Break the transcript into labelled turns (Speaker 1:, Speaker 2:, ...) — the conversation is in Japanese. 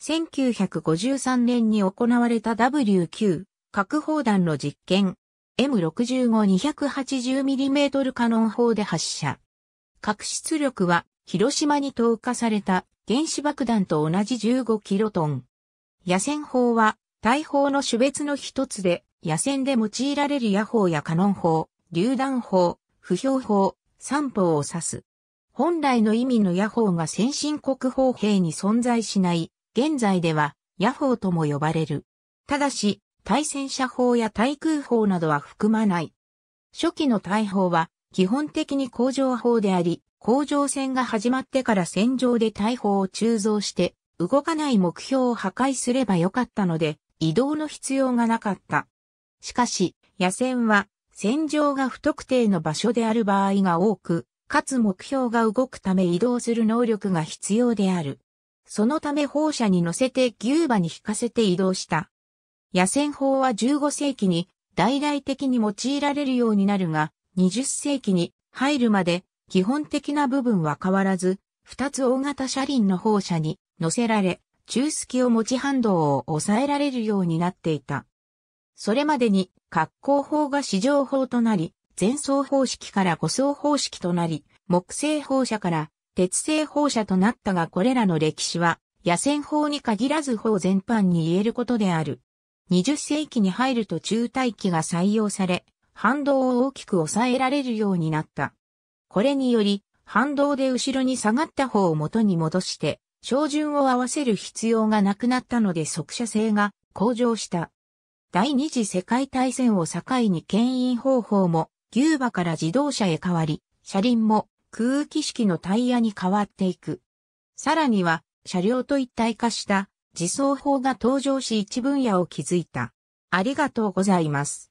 Speaker 1: 1953年に行われた w 9核砲弾の実験 M65-280mm カノン砲で発射。核出力は広島に投下された原子爆弾と同じ15キロトン。野戦砲は大砲の種別の一つで野戦で用いられる野砲やカノン砲、榴弾砲、不評砲、三砲を指す。本来の意味の野砲が先進国砲兵に存在しない現在では、野ーとも呼ばれる。ただし、対戦車砲や対空砲などは含まない。初期の大砲は、基本的に工場砲であり、工場戦が始まってから戦場で大砲を鋳造して、動かない目標を破壊すればよかったので、移動の必要がなかった。しかし、野戦は、戦場が不特定の場所である場合が多く、かつ目標が動くため移動する能力が必要である。そのため砲車に乗せて牛馬に引かせて移動した。野戦砲は15世紀に大々的に用いられるようになるが、20世紀に入るまで基本的な部分は変わらず、2つ大型車輪の砲車に乗せられ、中隙を持ち反動を抑えられるようになっていた。それまでに格好砲が市場砲となり、前走方式から護送方式となり、木製砲車から鉄製放射となったがこれらの歴史は、野戦砲に限らず砲全般に言えることである。20世紀に入ると中大機が採用され、反動を大きく抑えられるようになった。これにより、反動で後ろに下がった方を元に戻して、照準を合わせる必要がなくなったので速射性が向上した。第二次世界大戦を境に牽引方法も、牛馬から自動車へ変わり、車輪も空気式のタイヤに変わっていく。さらには、車両と一体化した自走砲が登場し一分野を築いた。ありがとうございます。